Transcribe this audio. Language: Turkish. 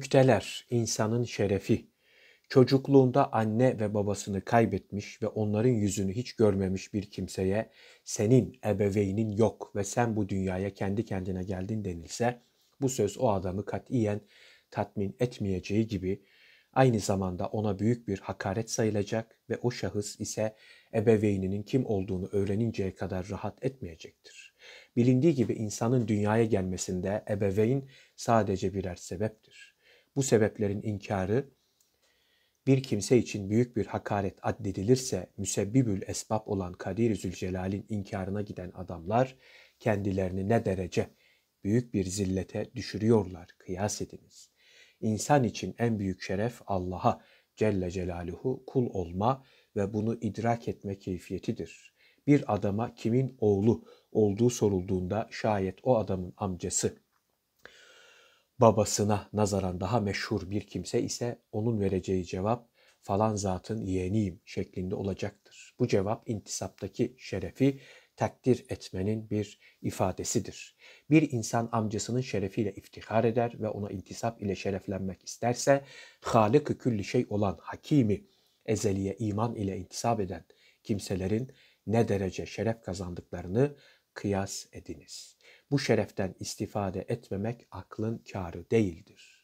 Müjdeler, insanın şerefi. Çocukluğunda anne ve babasını kaybetmiş ve onların yüzünü hiç görmemiş bir kimseye senin ebeveynin yok ve sen bu dünyaya kendi kendine geldin denilse bu söz o adamı katiyen tatmin etmeyeceği gibi aynı zamanda ona büyük bir hakaret sayılacak ve o şahıs ise ebeveyninin kim olduğunu öğreninceye kadar rahat etmeyecektir. Bilindiği gibi insanın dünyaya gelmesinde ebeveyn sadece birer sebeptir bu sebeplerin inkarı bir kimse için büyük bir hakaret addedilirse müsebbibül esbab olan Kadir-i Zülcelal'in inkarına giden adamlar kendilerini ne derece büyük bir zillete düşürüyorlar kıyas ediniz. İnsan için en büyük şeref Allah'a Celle Celaluhu kul olma ve bunu idrak etme keyfiyetidir. Bir adama kimin oğlu olduğu sorulduğunda şayet o adamın amcası babasına nazaran daha meşhur bir kimse ise onun vereceği cevap falan zatın yeğeniyim şeklinde olacaktır. Bu cevap intisaptaki şerefi takdir etmenin bir ifadesidir. Bir insan amcasının şerefiyle iftihar eder ve ona intisap ile şereflenmek isterse, halık külli şey olan Hakimi, ezeliye iman ile intisap eden kimselerin ne derece şeref kazandıklarını kıyas ediniz.'' bu şereften istifade etmemek aklın kârı değildir.